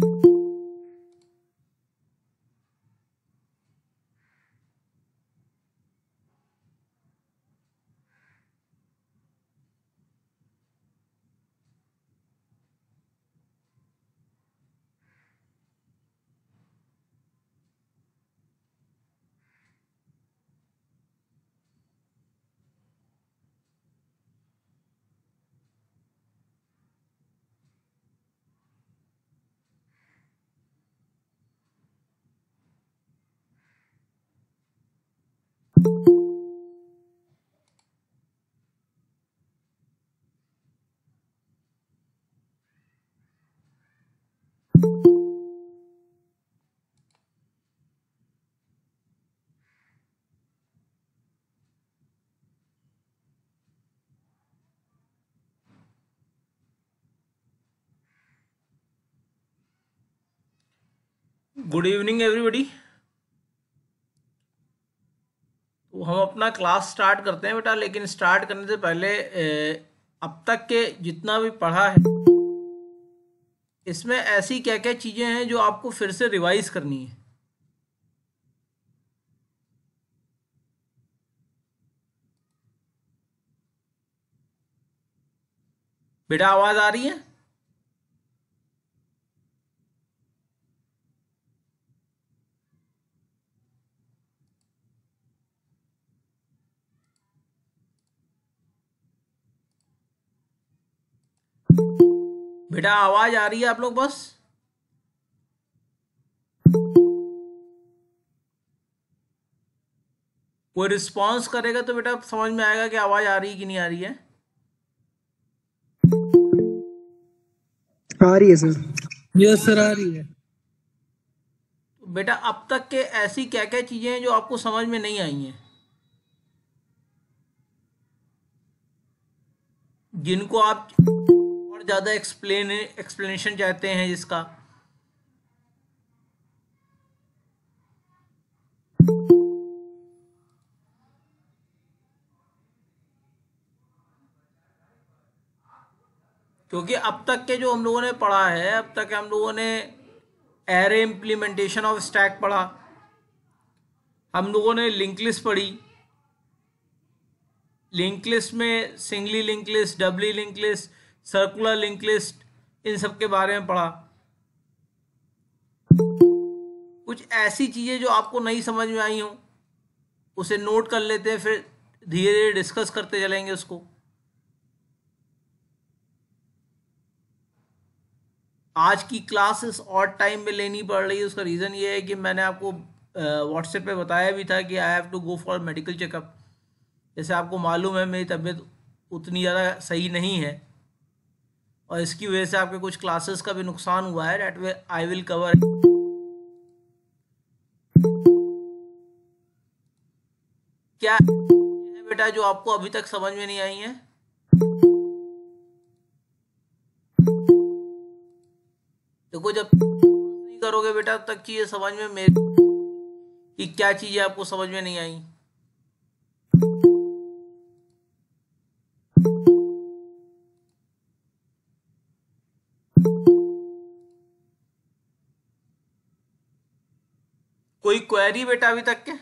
thank you good evening everybody तो हम अपना क्लास स्टार्ट करते हैं बेटा लेकिन स्टार्ट करने से पहले अब तक के जितना भी पढ़ा है इसमें ऐसी क्या क्या चीज़ें हैं जो आपको फिर से रिवाइज करनी है बेटा आवाज़ आ रही है बेटा आवाज आ रही है आप लोग बस कोई रिस्पॉन्स करेगा तो बेटा समझ में आएगा कि आवाज आ रही है कि नहीं आ रही है आ रही है सर यस सर आ रही है बेटा अब तक के ऐसी क्या क्या चीजें हैं जो आपको समझ में नहीं आई हैं जिनको आप ज़्यादा एक्सप्लेन एक्सप्लेनेशन चाहते हैं इसका क्योंकि अब तक के जो हम लोगों ने पढ़ा है अब तक हम लोगों ने एरे इम्प्लीमेंटेशन ऑफ स्टैक पढ़ा हम लोगों ने लिंक लिस्ट पढ़ी लिंक लिस्ट में singly link list doubly link list circular link list इन सब के बारे में पढ़ा कुछ ऐसी चीज़ें जो आपको नहीं समझ में आई हों उसे नोट कर लेते हैं फिर धीरे धीरे डिस्कस करते चलेंगे उसको आज की क्लासेस और टाइम में लेनी पड़ रही है उसका रीज़न ये है कि मैंने आपको व्हाट्सएप पे बताया भी था कि I have to go for medical checkup जैसे आपको मालूम है मेरी तबीयत उतनी ज़्यादा सही नहीं है और इसकी वजह से आपके कुछ क्लासेस का भी नुकसान हुआ है that way I will cover क्या बेटा जो आपको अभी तक समझ में नहीं आई है देखो जब नहीं करोगे बेटा तब तक की ये समझ में मेरे कि क्या चीजें आपको समझ में नहीं आई कोई क्वेरी बेटा अभी तक के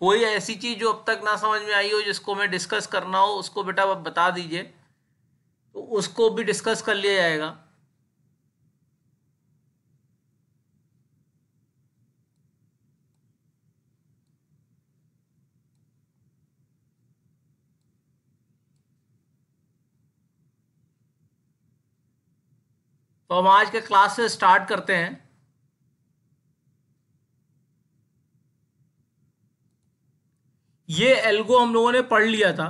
कोई ऐसी चीज़ जो अब तक ना समझ में आई हो जिसको मैं डिस्कस करना हो उसको बेटा आप बता दीजिए तो उसको भी डिस्कस कर लिया जाएगा तो हम आज के क्लास से स्टार्ट करते हैं ये एल्गो हम लोगों ने पढ़ लिया था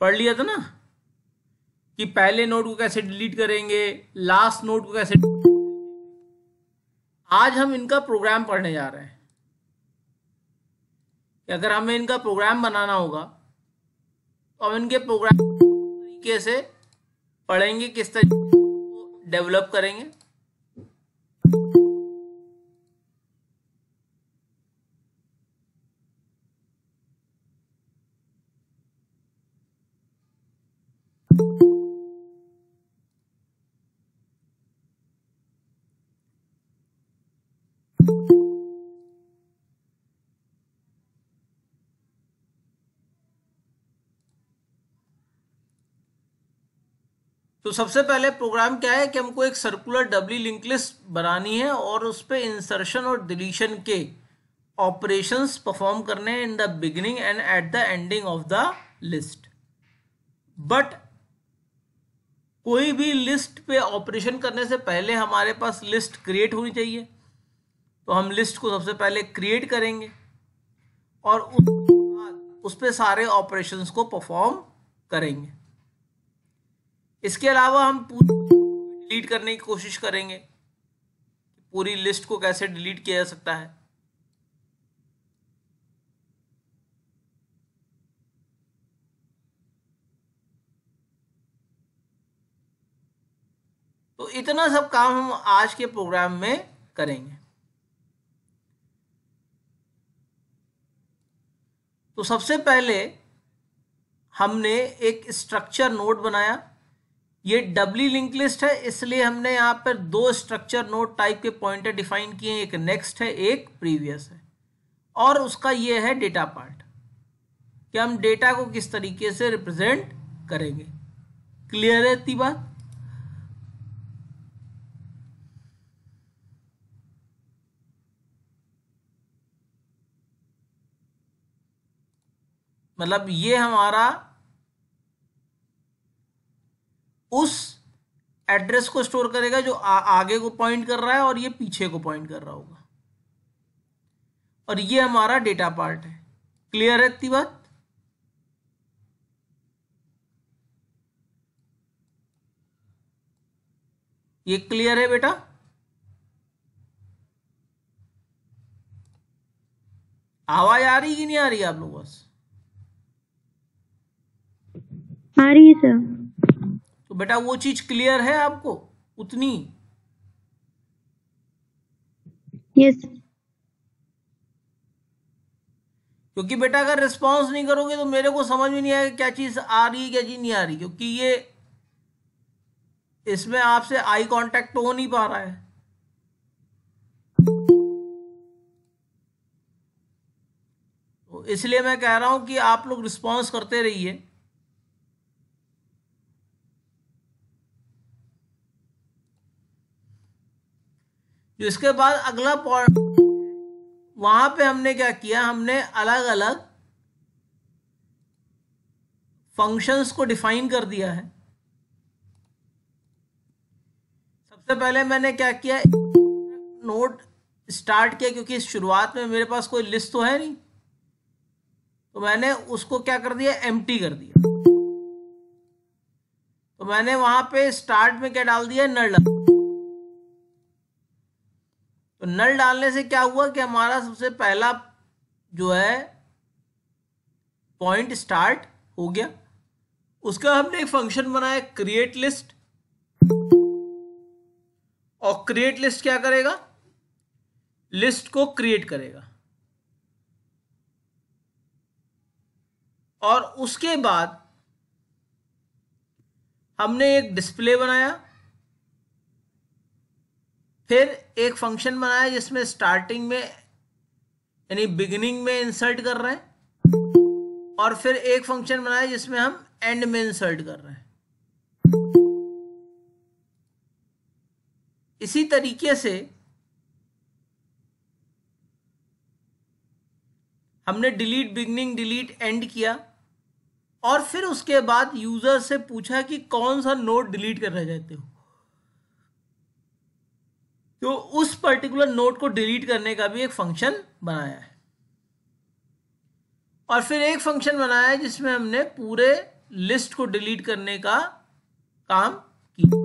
पढ़ लिया था ना कि पहले नोट को कैसे डिलीट करेंगे लास्ट नोट को कैसे आज हम इनका प्रोग्राम पढ़ने जा रहे हैं कि अगर हमें इनका प्रोग्राम बनाना होगा तो हम इनके प्रोग्राम तरीके से पढ़ेंगे किस तरीके डेवलप करेंगे तो सबसे पहले प्रोग्राम क्या है कि हमको एक सर्कुलर डबली लिंक लिस्ट बनानी है और उस पर इंसर्शन और डिलीशन के ऑपरेशंस परफॉर्म करने हैं in the beginning and at the ending of the list but कोई भी लिस्ट पे ऑपरेशन करने से पहले हमारे पास लिस्ट क्रिएट होनी चाहिए तो हम लिस्ट को सबसे पहले क्रिएट करेंगे और उसके बाद उस पर सारे ऑपरेशंस को परफॉर्म करेंगे इसके अलावा हम पूरी डिलीट करने की कोशिश करेंगे पूरी लिस्ट को कैसे डिलीट किया जा सकता है तो इतना सब काम हम आज के प्रोग्राम में करेंगे तो सबसे पहले हमने एक स्ट्रक्चर नोट बनाया ये डबली लिंक लिस्ट है इसलिए हमने यहाँ पर दो स्ट्रक्चर नोट टाइप के पॉइंटर डिफाइन किए हैं एक नेक्स्ट है एक प्रीवियस है और उसका ये है डेटा पार्ट कि हम डेटा को किस तरीके से रिप्रेजेंट करेंगे क्लियर है इतनी बात मतलब ये हमारा उस एड्रेस को स्टोर करेगा जो आ, आगे को पॉइंट कर रहा है और ये पीछे को पॉइंट कर रहा होगा और ये हमारा डेटा पार्ट है क्लियर है इतनी बात ये क्लियर है बेटा आवाज आ रही कि नहीं आ रही आप लोगों से आ रही है सर बेटा वो चीज क्लियर है आपको उतनी yes. क्योंकि बेटा अगर रिस्पॉन्स नहीं करोगे तो मेरे को समझ में नहीं आएगा क्या चीज आ रही है क्या चीज नहीं आ रही क्योंकि ये इसमें आपसे आई कांटेक्ट तो हो नहीं पा रहा है तो इसलिए मैं कह रहा हूं कि आप लोग रिस्पॉन्स करते रहिए जो इसके बाद अगला पॉइंट वहां पे हमने क्या किया हमने अलग अलग फंक्शंस को डिफाइन कर दिया है सबसे पहले मैंने क्या किया नोट स्टार्ट किया क्योंकि शुरुआत में मेरे पास कोई लिस्ट तो है नहीं तो मैंने उसको क्या कर दिया एम कर दिया तो मैंने वहां पे स्टार्ट में क्या डाल दिया नल तो नल डालने से क्या हुआ कि हमारा सबसे पहला जो है पॉइंट स्टार्ट हो गया उसका हमने एक फंक्शन बनाया क्रिएट लिस्ट और क्रिएट लिस्ट क्या करेगा लिस्ट को क्रिएट करेगा और उसके बाद हमने एक डिस्प्ले बनाया फिर एक फंक्शन बनाया जिसमें स्टार्टिंग में यानी बिगिनिंग में इंसर्ट कर रहे हैं और फिर एक फंक्शन बनाया जिसमें हम एंड में इंसर्ट कर रहे हैं इसी तरीके से हमने डिलीट बिगनिंग डिलीट एंड किया और फिर उसके बाद यूजर से पूछा कि कौन सा नोट डिलीट करना चाहते हो तो उस पर्टिकुलर नोट को डिलीट करने का भी एक फंक्शन बनाया है और फिर एक फंक्शन बनाया है जिसमें हमने पूरे लिस्ट को डिलीट करने का काम किया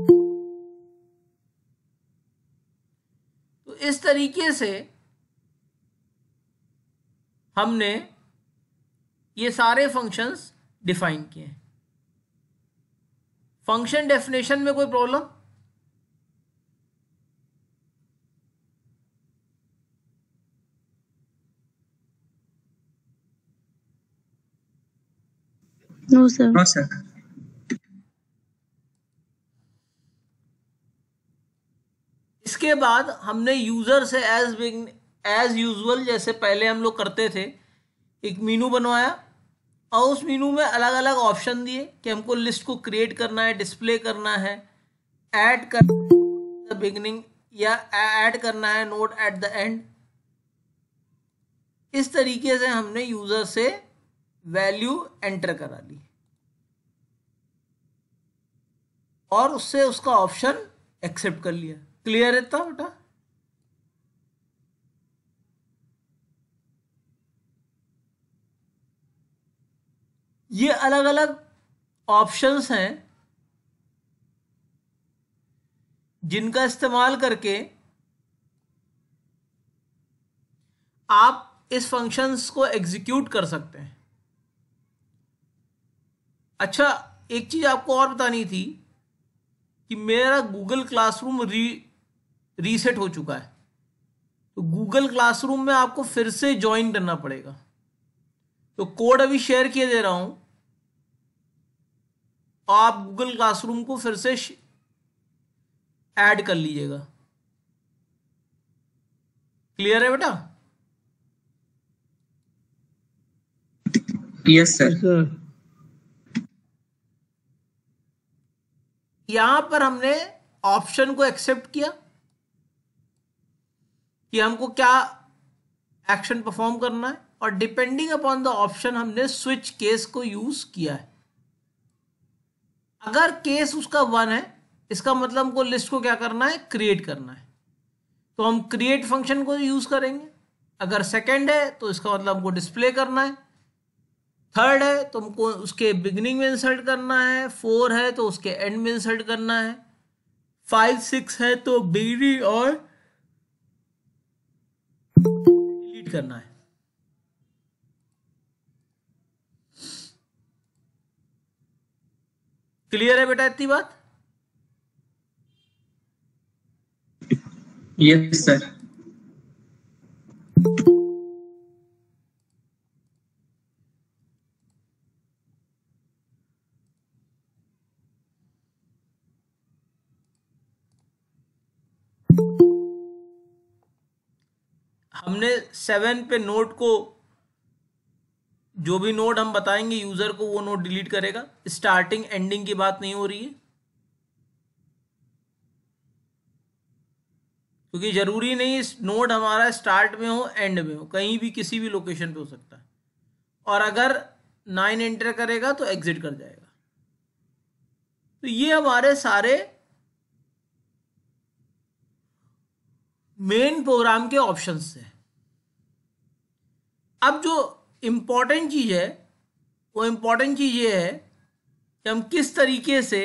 तो इस तरीके से हमने ये सारे फंक्शंस डिफाइन किए फंक्शन डेफिनेशन में कोई problem No, sir. No, sir. इसके बाद हमने यूजर से एज बिग एज यूजुअल जैसे पहले हम लोग करते थे एक मीनू बनवाया और उस मीनू में अलग अलग ऑप्शन दिए कि हमको लिस्ट को क्रिएट करना है डिस्प्ले करना है ऐड कर बिगनिंग या ऐड करना है नोट एट द एंड इस तरीके से हमने यूजर से वैल्यू एंटर करा दी और उससे उसका ऑप्शन एक्सेप्ट कर लिया क्लियर है था बेटा ये अलग अलग ऑप्शंस हैं जिनका इस्तेमाल करके आप इस फंक्शंस को एग्जीक्यूट कर सकते हैं अच्छा एक चीज़ आपको और बतानी थी कि मेरा गूगल क्लासरूम री रीसेट हो चुका है तो गूगल क्लासरूम में आपको फिर से ज्वाइन करना पड़ेगा तो कोड अभी शेयर किए दे रहा हूं आप गूगल क्लासरूम को फिर से ऐड कर लीजिएगा क्लियर है बेटा यस सर यहां पर हमने ऑप्शन को एक्सेप्ट किया कि हमको क्या एक्शन परफॉर्म करना है और डिपेंडिंग अपॉन द ऑप्शन हमने स्विच केस को यूज किया है अगर केस उसका वन है इसका मतलब हमको लिस्ट को क्या करना है क्रिएट करना है तो हम क्रिएट फंक्शन को यूज करेंगे अगर सेकेंड है तो इसका मतलब हमको डिस्प्ले करना है थर्ड है तुमको उसके बिगनिंग में इंसर्ट करना है फोर है तो उसके एंड में इंसर्ट करना है फाइव सिक्स है तो बिगनिंग और डिलीट करना है क्लियर है बेटा इतनी बात यस yes, सर हमने सेवन पे नोट को जो भी नोट हम बताएंगे यूजर को वो नोट डिलीट करेगा स्टार्टिंग एंडिंग की बात नहीं हो रही है क्योंकि जरूरी नहीं इस हमारा स्टार्ट में हो एंड में हो कहीं भी किसी भी लोकेशन पे हो सकता है और अगर नाइन एंटर करेगा तो एग्जिट कर जाएगा तो ये हमारे सारे मेन प्रोग्राम के ऑप्शंस हैं अब जो इम्पॉर्टेंट चीज़ है वो इम्पॉर्टेंट चीज़ ये है कि हम किस तरीके से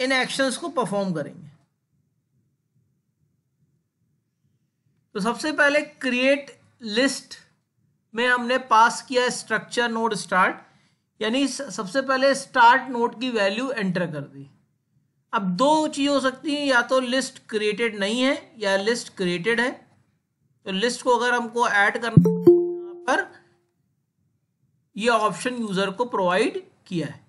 इन एक्शंस को परफॉर्म करेंगे तो सबसे पहले क्रिएट लिस्ट में हमने पास किया स्ट्रक्चर नोड स्टार्ट यानी सबसे पहले स्टार्ट नोड की वैल्यू एंटर कर दी अब दो चीज़ हो सकती हैं या तो लिस्ट क्रिएटेड नहीं है या लिस्ट क्रिएटेड है तो लिस्ट को अगर हमको ऐड करना पर यह ऑप्शन यूजर को प्रोवाइड किया है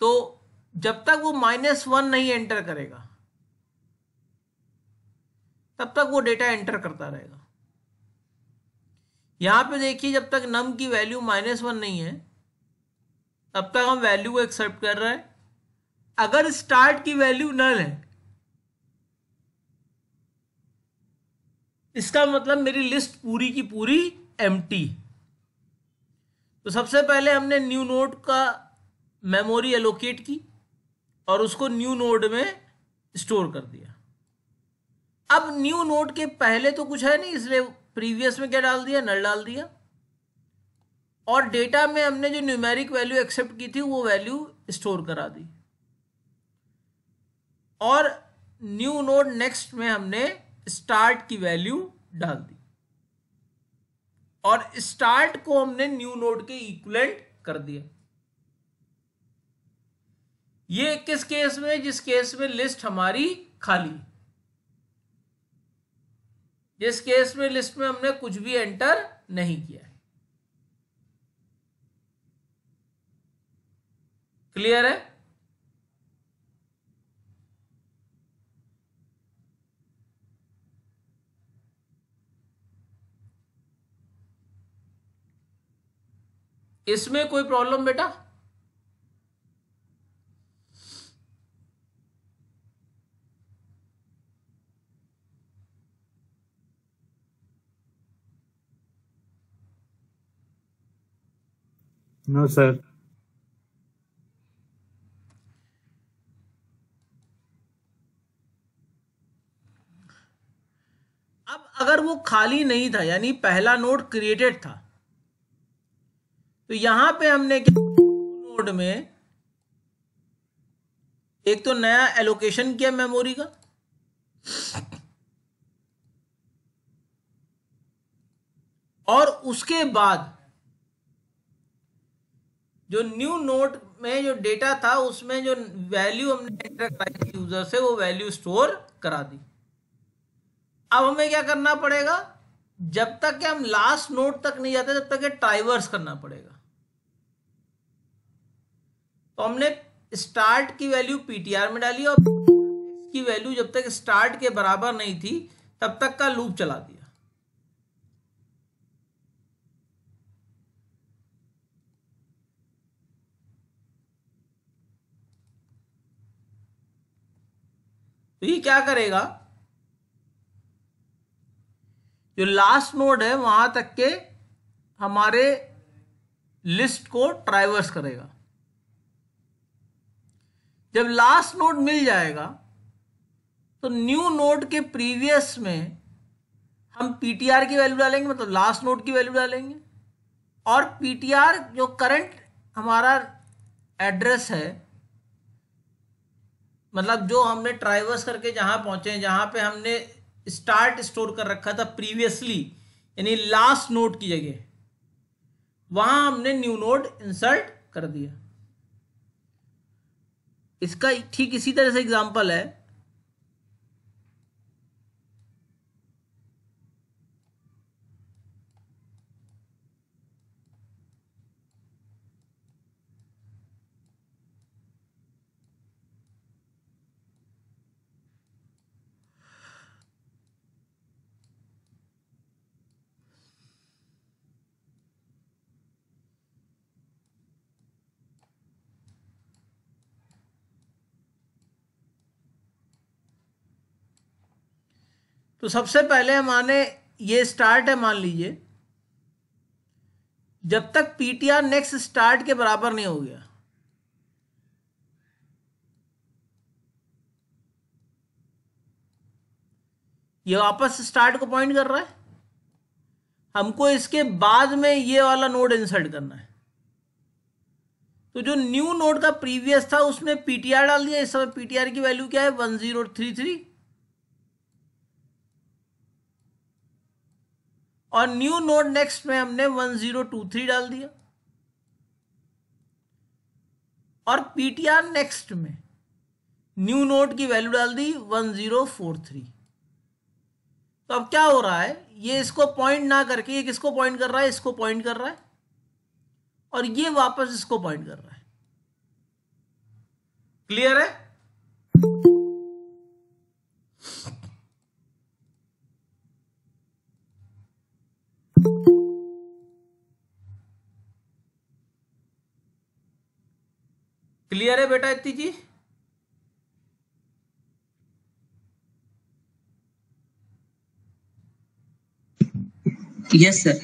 तो जब तक वो माइनस वन नहीं एंटर करेगा तब तक वो डेटा एंटर करता रहेगा यहां पे देखिए जब तक नम की वैल्यू माइनस वन नहीं है तब तक हम वैल्यू को एक्सेप्ट कर रहे हैं अगर स्टार्ट की वैल्यू नल है इसका मतलब मेरी लिस्ट पूरी की पूरी एम तो सबसे पहले हमने न्यू नोड का मेमोरी एलोकेट की और उसको न्यू नोड में स्टोर कर दिया अब न्यू नोड के पहले तो कुछ है नहीं इसलिए प्रीवियस में क्या डाल दिया नल डाल दिया और डेटा में हमने जो न्यूमेरिक वैल्यू एक्सेप्ट की थी वो वैल्यू स्टोर करा दी और न्यू नोड नेक्स्ट में हमने स्टार्ट की वैल्यू डाल दी और स्टार्ट को हमने न्यू नोड के इक्वलेंट कर दिया ये किस केस में जिस केस में लिस्ट हमारी खाली जिस केस में लिस्ट में हमने कुछ भी एंटर नहीं किया क्लियर है इसमें कोई प्रॉब्लम बेटा नो सर अब अगर वो खाली नहीं था यानी पहला नोड क्रिएटेड था तो यहां पे हमने नोड में एक तो नया एलोकेशन किया मेमोरी का और उसके बाद जो न्यू नोट में जो डेटा था उसमें जो वैल्यू हमने थी यूजर से वो वैल्यू स्टोर करा दी अब हमें क्या करना पड़ेगा जब तक कि हम लास्ट नोट तक नहीं जाते तब तक ये ट्राइवर्स करना पड़ेगा तो हमने स्टार्ट की वैल्यू पीटीआर में डाली और की वैल्यू जब तक स्टार्ट के बराबर नहीं थी तब तक का लूप चला दिया तो ये क्या करेगा जो लास्ट नोड है वहां तक के हमारे लिस्ट को ट्राइवर्स करेगा जब लास्ट नोड मिल जाएगा तो न्यू नोड के प्रीवियस में हम पीटीआर की वैल्यू डालेंगे मतलब लास्ट नोड की वैल्यू डालेंगे और पीटीआर जो करंट हमारा एड्रेस है मतलब जो हमने ट्राइवर्स करके जहां पहुंचे जहां पे हमने स्टार्ट स्टोर कर रखा था प्रीवियसली यानी लास्ट नोड की जगह वहां हमने न्यू नोड इंसर्ट कर दिया इसका ठीक इसी तरह से एग्जाम्पल है तो सबसे पहले माने ये स्टार्ट है मान लीजिए जब तक पीटीआर नेक्स्ट स्टार्ट के बराबर नहीं हो गया ये वापस स्टार्ट को पॉइंट कर रहा है हमको इसके बाद में ये वाला नोड इंसर्ट करना है तो जो न्यू नोड का प्रीवियस था उसमें पीटीआर डाल दिया इस समय पीटीआर की वैल्यू क्या है वन जीरो थ्री थ्री और न्यू नोड नेक्स्ट में हमने 1023 डाल दिया और पीटीआर नेक्स्ट में न्यू नोड की वैल्यू डाल दी 1043 तो अब क्या हो रहा है ये इसको पॉइंट ना करके ये किसको पॉइंट कर रहा है इसको पॉइंट कर रहा है और ये वापस इसको पॉइंट कर रहा है क्लियर है क्लियर है बेटा इतनी जी यस सर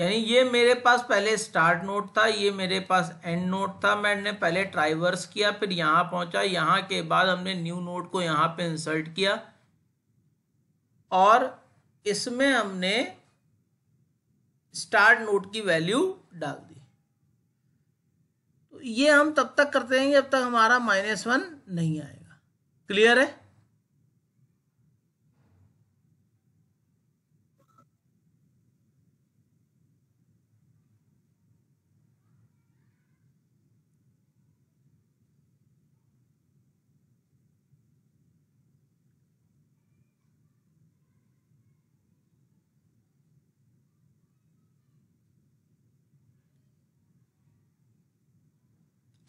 यानी ये मेरे पास पहले स्टार्ट नोट था ये मेरे पास एंड नोट था मैंने पहले ट्राइवर्स किया फिर यहाँ पहुँचा यहाँ के बाद हमने न्यू नोट को यहाँ पे इंसर्ट किया और इसमें हमने स्टार्ट नोट की वैल्यू डाल दी तो ये हम तब तक करते हैं जब तक हमारा माइनस वन नहीं आएगा क्लियर है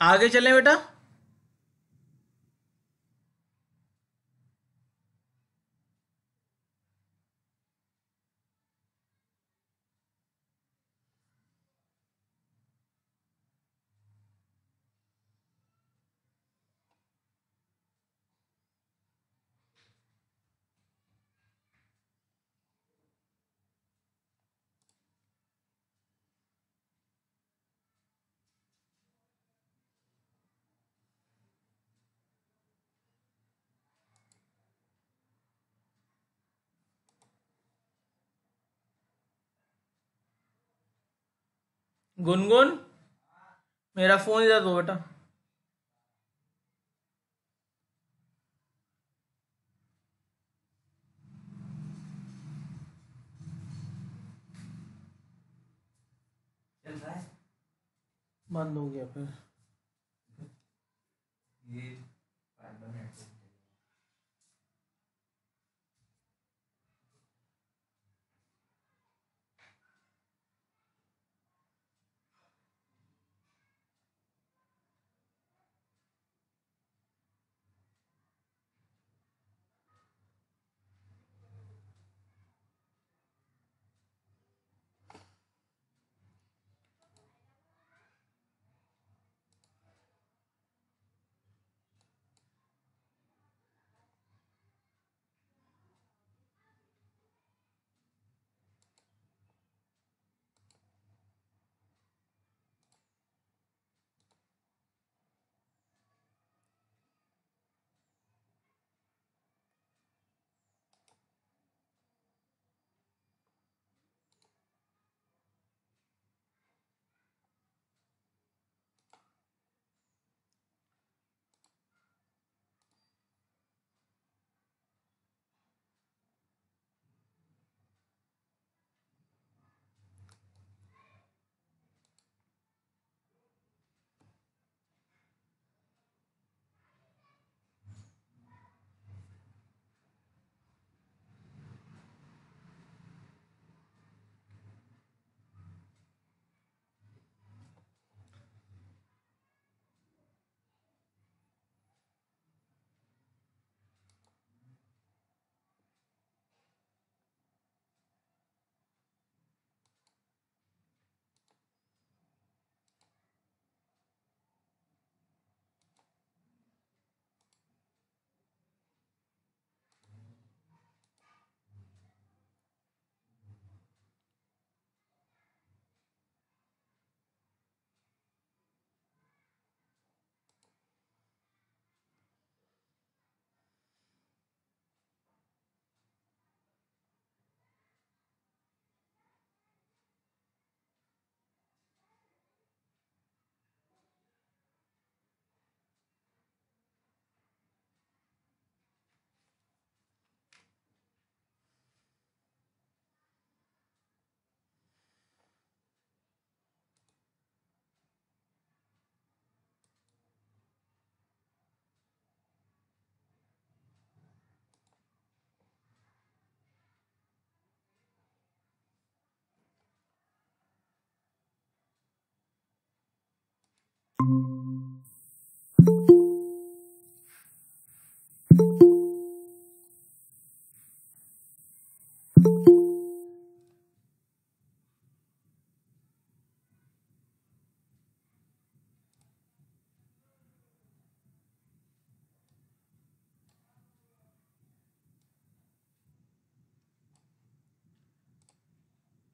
आगे चलें बेटा गुनगुन मेरा फोन इधर दो बेटा बंद हो गया फिर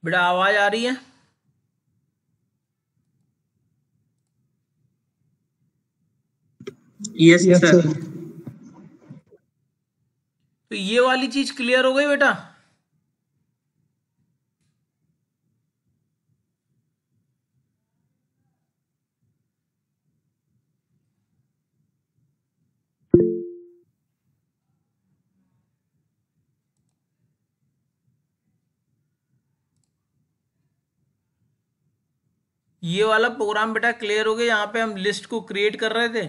बेटा आवाज आ रही है yes, yes, तो ये वाली चीज क्लियर हो गई बेटा ये वाला प्रोग्राम बेटा क्लियर हो गया यहाँ पे हम लिस्ट को क्रिएट कर रहे थे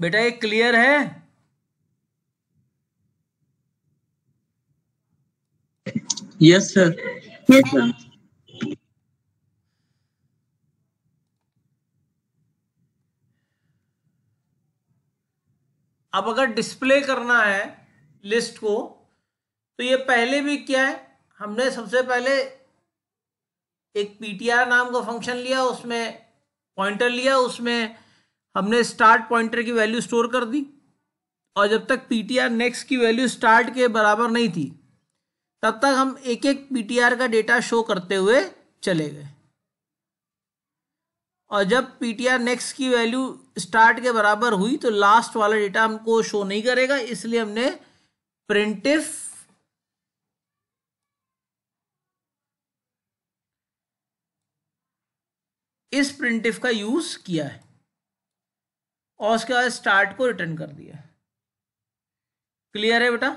बेटा ये क्लियर है यस सर यस सर अब अगर डिस्प्ले करना है लिस्ट को तो ये पहले भी क्या है हमने सबसे पहले एक पीटीआर नाम का फंक्शन लिया उसमें पॉइंटर लिया उसमें हमने स्टार्ट पॉइंटर की वैल्यू स्टोर कर दी और जब तक पीटीआर नेक्स्ट की वैल्यू स्टार्ट के बराबर नहीं थी तब तक हम एक एक पीटीआर का डेटा शो करते हुए चले गए और जब पीटीआर नेक्स्ट की वैल्यू स्टार्ट के बराबर हुई तो लास्ट वाला डेटा हमको शो नहीं करेगा इसलिए हमने प्रिंटिफ इस प्रिंटिफ का यूज किया है और उसके बाद स्टार्ट को रिटर्न कर दिया क्लियर है बेटा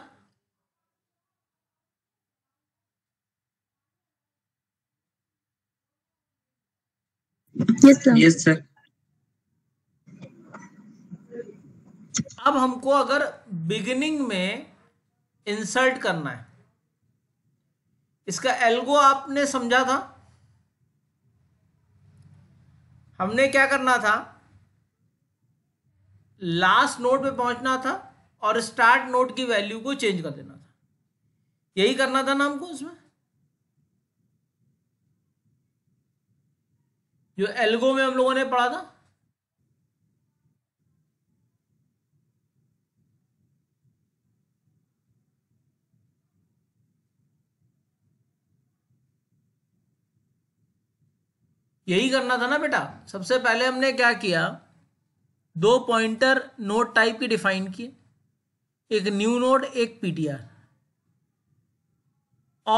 यस सर अब हमको अगर बिगिनिंग में इंसर्ट करना है इसका एल्गो आपने समझा था हमने क्या करना था लास्ट नोट पे पहुंचना था और स्टार्ट नोट की वैल्यू को चेंज कर देना था यही करना था ना हमको उसमें जो एल्गो में हम लोगों ने पढ़ा था यही करना था ना बेटा सबसे पहले हमने क्या किया दो पॉइंटर नोड टाइप की डिफाइन किए एक न्यू नोड एक पीटीआर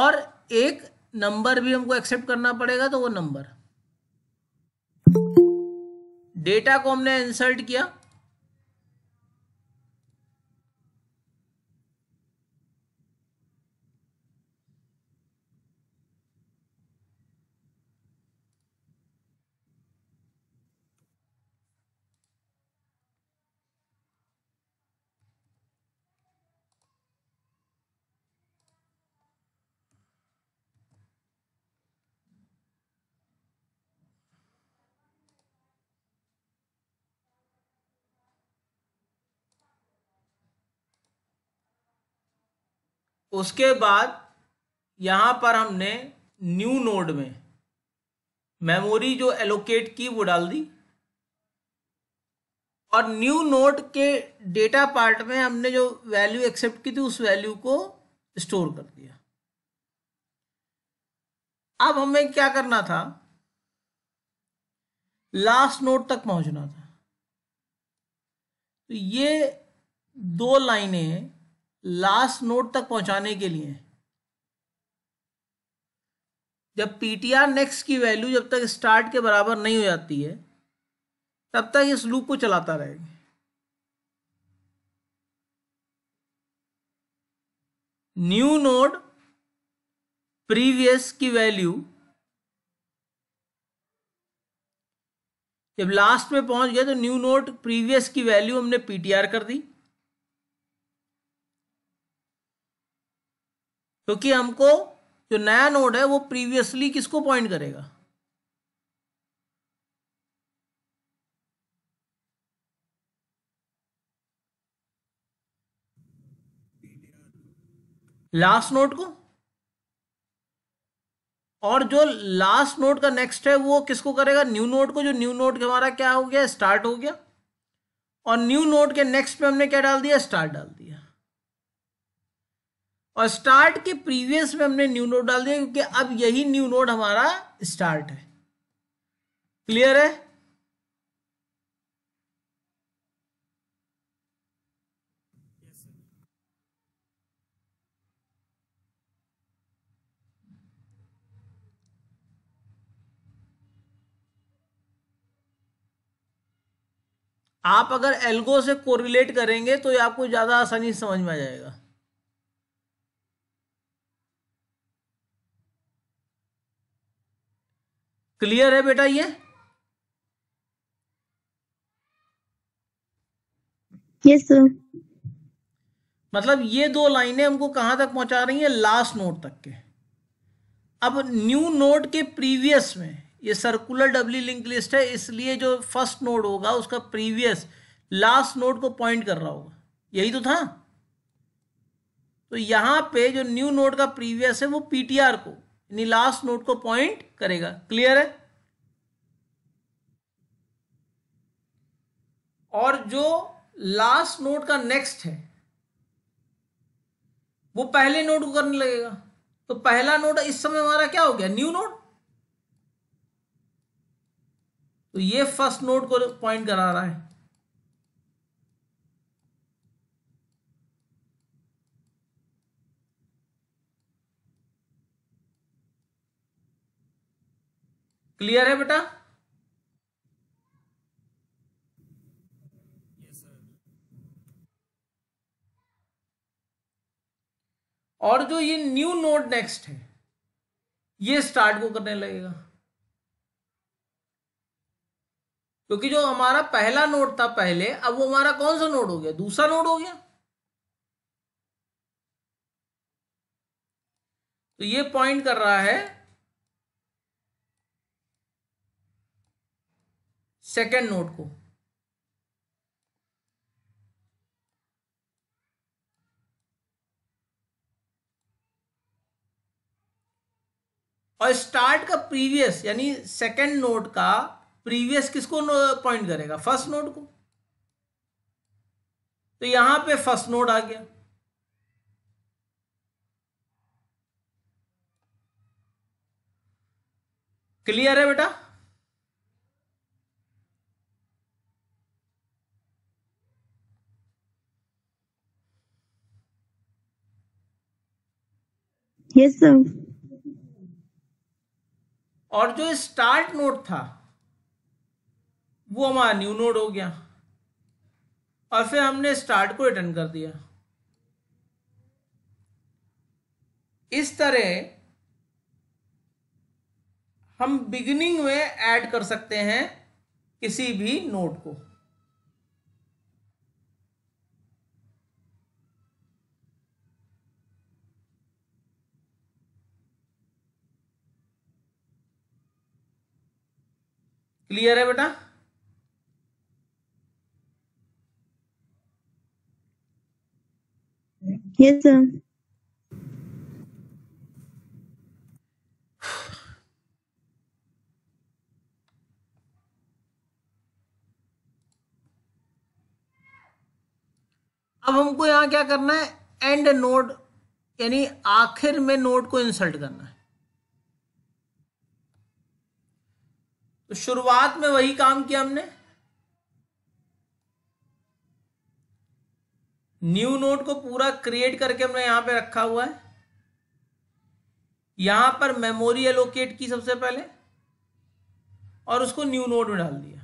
और एक नंबर भी हमको एक्सेप्ट करना पड़ेगा तो वो नंबर डेटा को हमने इंसर्ट किया उसके बाद यहाँ पर हमने न्यू नोड में मेमोरी जो एलोकेट की वो डाल दी और न्यू नोड के डेटा पार्ट में हमने जो वैल्यू एक्सेप्ट की थी उस वैल्यू को स्टोर कर दिया अब हमें क्या करना था लास्ट नोड तक पहुंचना था तो ये दो लाइनें लास्ट नोट तक पहुंचाने के लिए जब पीटीआर नेक्स्ट की वैल्यू जब तक स्टार्ट के बराबर नहीं हो जाती है तब तक इस लूप को चलाता रहेगा न्यू नोड प्रीवियस की वैल्यू जब लास्ट में पहुंच गया तो न्यू नोड प्रीवियस की वैल्यू हमने पीटीआर कर दी क्योंकि तो हमको जो नया नोड है वो प्रीवियसली किसको पॉइंट करेगा लास्ट नोट को और जो लास्ट नोट का नेक्स्ट है वो किसको करेगा न्यू नोट को जो न्यू नोट हमारा क्या हो गया स्टार्ट हो गया और न्यू नोट के नेक्स्ट पे हमने क्या डाल दिया स्टार्ट डाल दिया और स्टार्ट के प्रीवियस में हमने न्यू नोड डाल दिया क्योंकि अब यही न्यू नोड हमारा स्टार्ट है क्लियर है आप अगर एल्गो से कोरिलेट करेंगे तो ये आपको ज़्यादा आसानी से समझ में आ जाएगा क्लियर है बेटा ये yes, मतलब ये दो लाइनें हमको कहां तक पहुंचा रही हैं लास्ट नोट तक के अब न्यू नोट के प्रीवियस में ये सर्कुलर डब्ल्यू लिंक लिस्ट है इसलिए जो फर्स्ट नोट होगा उसका प्रीवियस लास्ट नोट को पॉइंट कर रहा होगा यही तो था तो यहां पे जो न्यू नोट का प्रीवियस है वो पीटीआर को यानी लास्ट नोट को पॉइंट करेगा क्लियर है और जो लास्ट नोट का नेक्स्ट है वो पहले नोट को करने लगेगा तो पहला नोट इस समय हमारा क्या हो गया न्यू नोट तो ये फर्स्ट नोट को पॉइंट करा रहा है क्लियर है बेटा और जो ये न्यू नोड नेक्स्ट है ये स्टार्ट को करने लगेगा क्योंकि जो हमारा पहला नोड था पहले अब वो हमारा कौन सा नोड हो गया दूसरा नोड हो गया तो ये पॉइंट कर रहा है सेकेंड नोड को और स्टार्ट का प्रीवियस यानी सेकेंड नोड का प्रीवियस किसको पॉइंट करेगा फर्स्ट नोड को तो यहां पे फर्स्ट नोड आ गया क्लियर है बेटा यस और जो स्टार्ट नोड था वो हमारा न्यू नोड हो गया और फिर हमने स्टार्ट को रिटर्न कर दिया इस तरह हम बिगिनिंग में ऐड कर सकते हैं किसी भी नोट को क्लियर है बेटा यस yes, सर अब हमको यहां क्या करना है एंड नोड यानी आखिर में नोड को इंसल्ट करना है तो शुरुआत में वही काम किया हमने न्यू नोट को पूरा क्रिएट करके हमने यहां पे रखा हुआ है यहां पर मेमोरी एलोकेट की सबसे पहले और उसको न्यू नोट में डाल दिया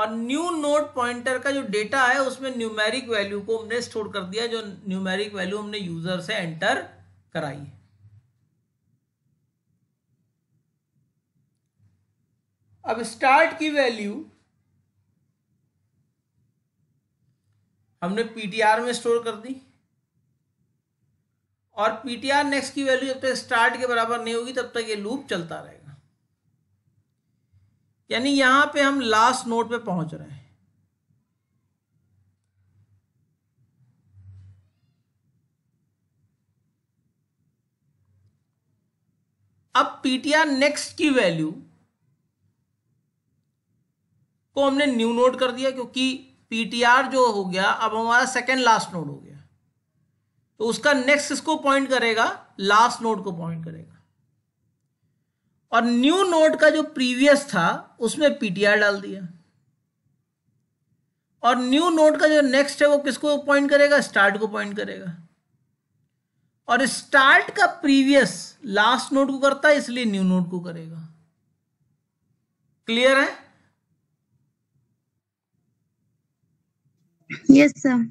और न्यू नोट पॉइंटर का जो डेटा है उसमें न्यूमेरिक वैल्यू को हमने स्टोर कर दिया जो न्यूमेरिक वैल्यू हमने यूजर से एंटर कराई है अब स्टार्ट की वैल्यू हमने पीटीआर में स्टोर कर दी और पीटीआर नेक्स्ट की वैल्यू जब तक स्टार्ट के बराबर नहीं होगी तब तक ये लूप चलता रहेगा यानी यहां पे हम लास्ट नोट पे पहुंच रहे हैं अब पीटीआर नेक्स्ट की वैल्यू को हमने न्यू नोड कर दिया क्योंकि पीटीआर जो हो गया अब हमारा सेकेंड लास्ट नोड हो गया तो उसका नेक्स्ट किसको पॉइंट करेगा लास्ट नोड को पॉइंट करेगा और न्यू नोड का जो प्रीवियस था उसमें पीटीआर डाल दिया और न्यू नोड का जो नेक्स्ट है वो किसको पॉइंट करेगा स्टार्ट को पॉइंट करेगा और स्टार्ट का प्रीवियस लास्ट नोड को करता है इसलिए न्यू नोड को करेगा क्लियर है Yes, sir.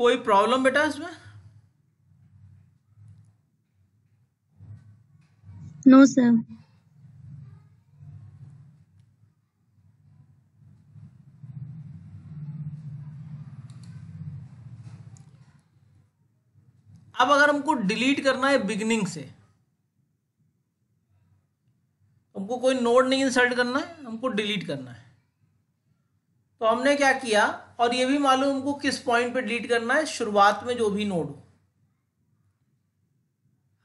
कोई प्रॉब्लम बेटा इसमें नो सर हमको डिलीट करना है बिगनिंग से हमको कोई नोड नहीं इंसर्ट करना है हमको डिलीट करना है तो हमने क्या किया और ये भी मालूम हमको किस पॉइंट पे डिलीट करना है शुरुआत में जो भी नोड हो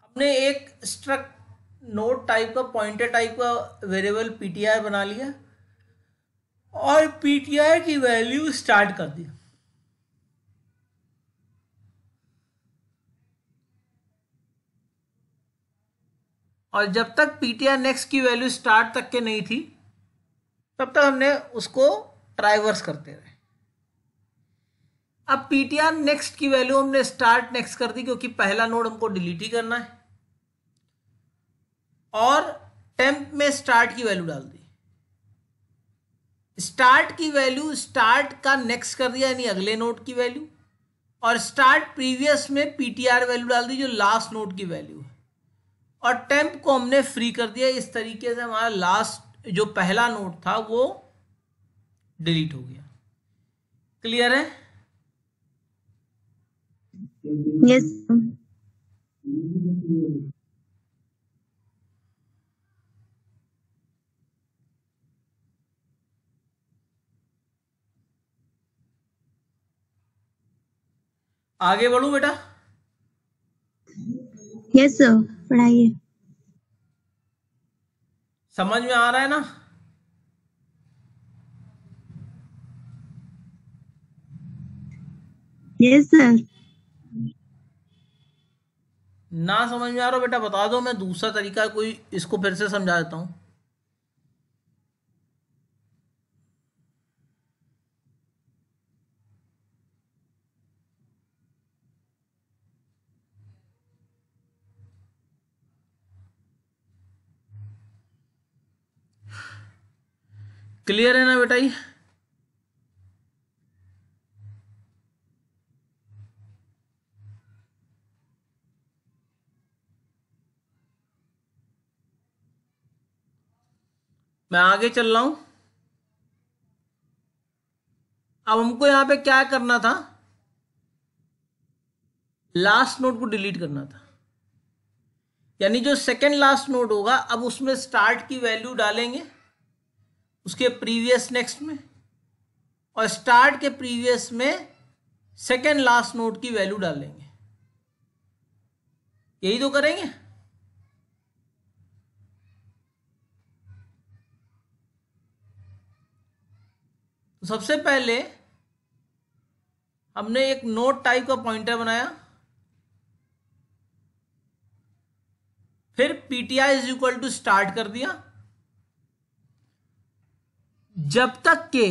हमने एक स्ट्रक नोड टाइप का पॉइंटर टाइप का वेरिएबल पीटीआई बना लिया और पीटीआई की वैल्यू स्टार्ट कर दी और जब तक पीटीआर नेक्स्ट की वैल्यू स्टार्ट तक के नहीं थी तब तक हमने उसको ट्राइवर्स करते रहे अब पीटीआर नेक्स्ट की वैल्यू हमने स्टार्ट नेक्स्ट कर दी क्योंकि पहला नोड हमको डिलीट ही करना है और टेम्प में स्टार्ट की वैल्यू डाल दी स्टार्ट की वैल्यू स्टार्ट का नेक्स्ट कर दिया यानी अगले नोट की वैल्यू और स्टार्ट प्रीवियस में पीटीआर वैल्यू डाल दी जो लास्ट नोट की वैल्यू और टेम्प को हमने फ्री कर दिया इस तरीके से हमारा लास्ट जो पहला नोट था वो डिलीट हो गया क्लियर है yes. आगे बढ़ू बेटा यस पढ़ाइए समझ में आ रहा है ना यस yes, सर ना समझ में आ रहा बेटा बता दो मैं दूसरा तरीका कोई इसको फिर से समझा देता हूँ क्लियर है ना बेटाई मैं आगे चल रहा हूं अब हमको यहां पे क्या करना था लास्ट नोट को डिलीट करना था यानी जो सेकंड लास्ट नोट होगा अब उसमें स्टार्ट की वैल्यू डालेंगे उसके प्रीवियस नेक्स्ट में और स्टार्ट के प्रीवियस में सेकेंड लास्ट नोट की वैल्यू डालेंगे यही तो करेंगे तो सबसे पहले हमने एक नोट टाइप का पॉइंटर बनाया फिर PTI is equal to start कर दिया जब तक के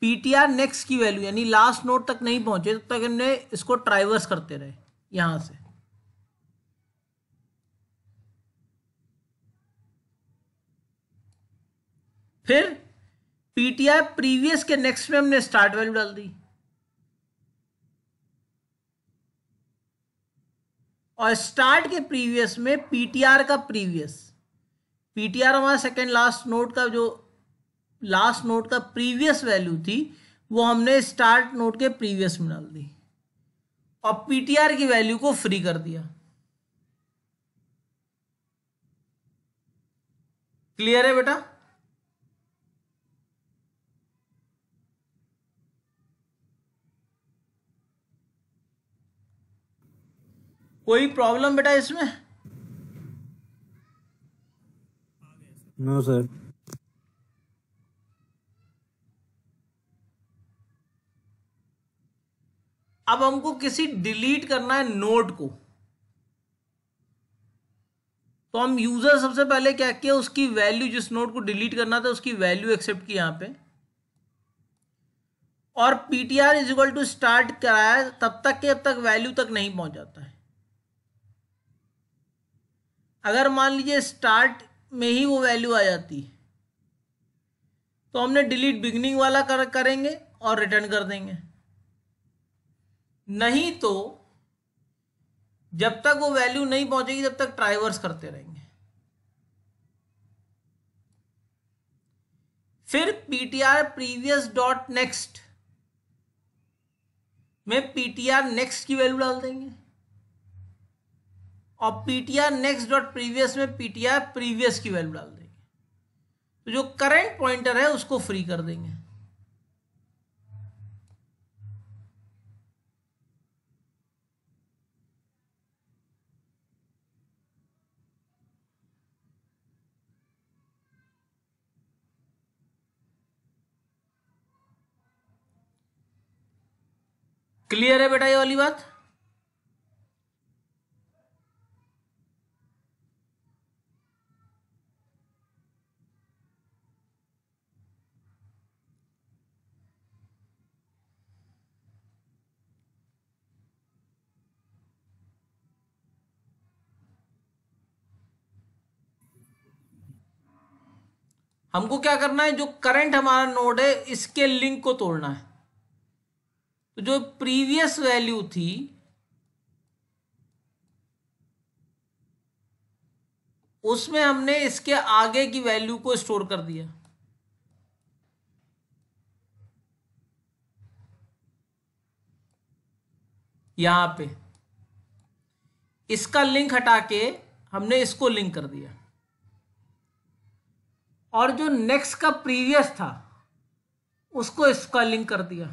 पीटीआर नेक्स्ट की वैल्यू यानी लास्ट नोट तक नहीं पहुंचे तब तक हमने इसको ट्राइवर्स करते रहे यहां से फिर पीटीआर प्रीवियस के नेक्स्ट में हमने स्टार्ट वैल्यू डाल दी और स्टार्ट के प्रीवियस में पीटीआर का प्रीवियस पीटीआर हमारा सेकेंड लास्ट नोट का जो लास्ट नोट का प्रीवियस वैल्यू थी वो हमने स्टार्ट नोट के प्रीवियस में डाल दी और पीटीआर की वैल्यू को फ्री कर दिया क्लियर है बेटा कोई प्रॉब्लम बेटा इसमें नो सर अब हमको किसी डिलीट करना है नोट को तो हम यूजर सबसे पहले क्या किया उसकी वैल्यू जिस नोट को डिलीट करना था उसकी वैल्यू एक्सेप्ट की यहां पे और PTR is equal to start कराया तब तक के अब तक वैल्यू तक नहीं पहुंच जाता है अगर मान लीजिए स्टार्ट में ही वो वैल्यू आ जाती है तो हमने डिलीट बिगनिंग वाला कर करेंगे और रिटर्न कर देंगे नहीं तो जब तक वो वैल्यू नहीं पहुंचेगी तब तक ट्राइवर्स करते रहेंगे फिर पीटीआर प्रीवियस डॉट नेक्स्ट में पीटीआर नेक्स्ट की वैल्यू डाल देंगे और पीटीआर नेक्स्ट डॉट प्रीवियस में पीटीआर प्रीवियस की वैल्यू डाल देंगे तो जो करंट पॉइंटर है उसको फ्री कर देंगे क्लियर है बेटा ये वाली बात हमको क्या करना है जो करंट हमारा नोड है इसके लिंक को तोड़ना है तो जो प्रीवियस वैल्यू थी उसमें हमने इसके आगे की वैल्यू को स्टोर कर दिया यहां पे इसका लिंक हटा के हमने इसको लिंक कर दिया और जो नेक्स्ट का प्रीवियस था उसको इसका लिंक कर दिया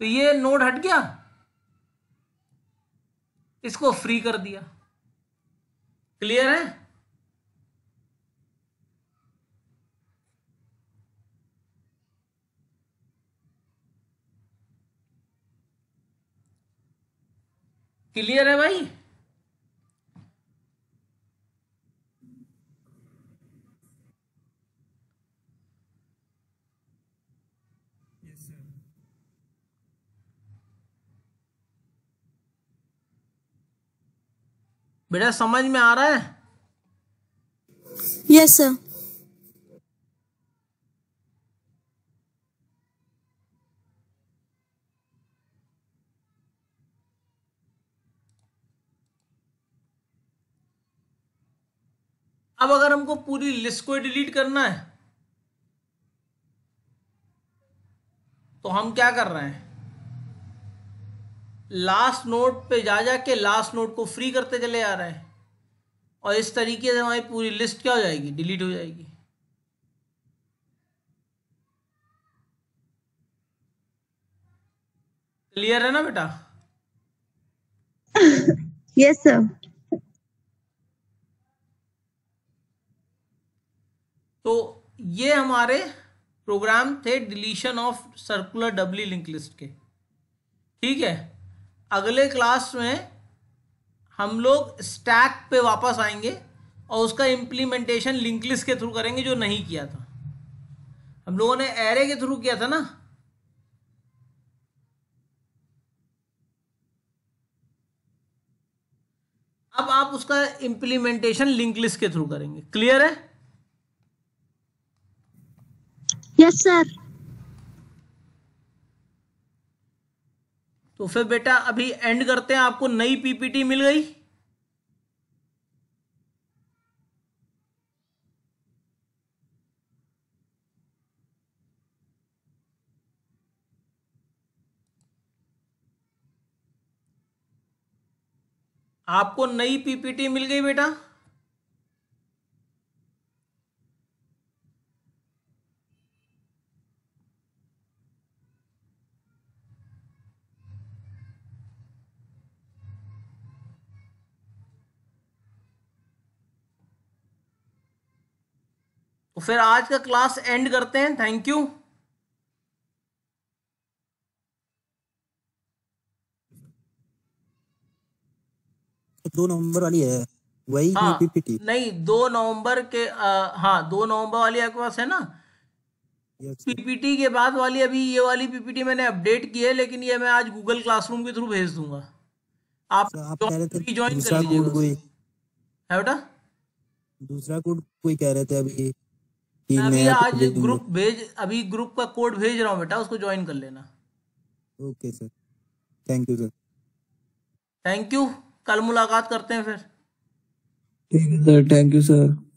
तो ये नोड हट गया इसको फ्री कर दिया क्लियर है क्लियर है भाई बेटा समझ में आ रहा है यस सर अब अगर हमको पूरी लिस्ट को डिलीट करना है तो हम क्या कर रहे हैं लास्ट नोट पे जा जा के लास्ट नोट को फ्री करते चले आ रहे हैं और इस तरीके से हमारी पूरी लिस्ट क्या हो जाएगी डिलीट हो जाएगी क्लियर है ना बेटा यस सर तो ये हमारे प्रोग्राम थे deletion of circular doubly link list के ठीक है अगले क्लास में हम लोग स्टैक पे वापस आएंगे और उसका इम्प्लीमेंटेशन लिंकलिस के थ्रू करेंगे जो नहीं किया था हम लोगों ने एरे के थ्रू किया था ना अब आप उसका इम्प्लीमेंटेशन लिंकलिस के थ्रू करेंगे क्लियर है यस yes, सर तो फिर बेटा अभी एंड करते हैं आपको नई पीपीटी मिल गई आपको नई पीपीटी मिल गई बेटा फिर आज का क्लास एंड करते हैं थैंक यू दो नवंबर वाली है वही हाँ, पीपीटी नहीं दो नवंबर के आ, हाँ दो नवंबर वाली आपके पास है ना पीपीटी के बाद वाली अभी ये वाली पीपीटी मैंने अपडेट की है लेकिन ये मैं आज गूगल क्लासरूम के थ्रू भेज दूंगा आप ज्वाइन अच्छा, कर लीजिए है बेटा दूसरा कोड कोई कह रहे थे अभी अभी आज ग्रुप भेज अभी ग्रुप का कोड भेज रहा हूँ बेटा उसको ज्वाइन कर लेना okay sir thank you sir thank you कल मुलाकात करते हैं फिर ठीक है सर थैंक यू सर